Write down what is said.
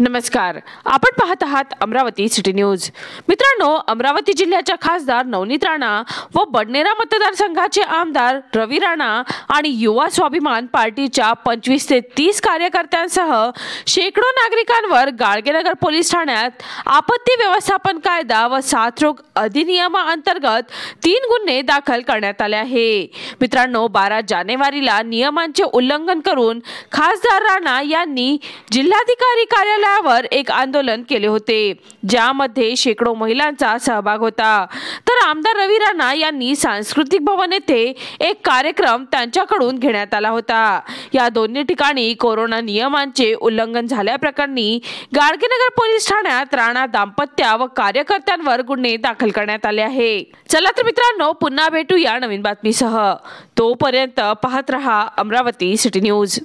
नमस्कार आपण पाहत आहात अमरावती सिटी न्यूज मित्रांनो अमरावती जिल्ह्याच्या खासदार नवनीत राणा व बडनेरा मतदारसंघाचे आमदार रवी राणा आणि युवा स्वाभिमान पार्टीच्या पंचवीस ते तीस कार्यकर्त्यांसह शेकडो नागरिकांवर गाळगेनगर पोलीस ठाण्यात आपत्ती व्यवस्थापन कायदा व साथरोग अधिनियमाअंतर्गत तीन गुन्हे दाखल करण्यात आले आहे मित्रांनो बारा जानेवारीला नियमांचे उल्लंघन करून खासदार राणा यांनी जिल्हाधिकारी कार्यालय पुतळ्यावर एक आंदोलन केले होते ज्यामध्ये शेकडो महिलांचा सहभाग होता तर आमदार रवी राणा यांनी सांस्कृतिक भवन येथे एक कार्यक्रम त्यांच्याकडून घेण्यात आला होता या दोन्ही ठिकाणी कोरोना नियमांचे उल्लंघन झाल्याप्रकरणी गाडगेनगर पोलीस ठाण्यात राणा दाम्पत्या व कार्यकर्त्यांवर गुन्हे दाखल करण्यात आले आहे चला तर मित्रांनो पुन्हा भेटू या नवीन बातमीसह तोपर्यंत पाहत रहा अमरावती सिटी न्यूज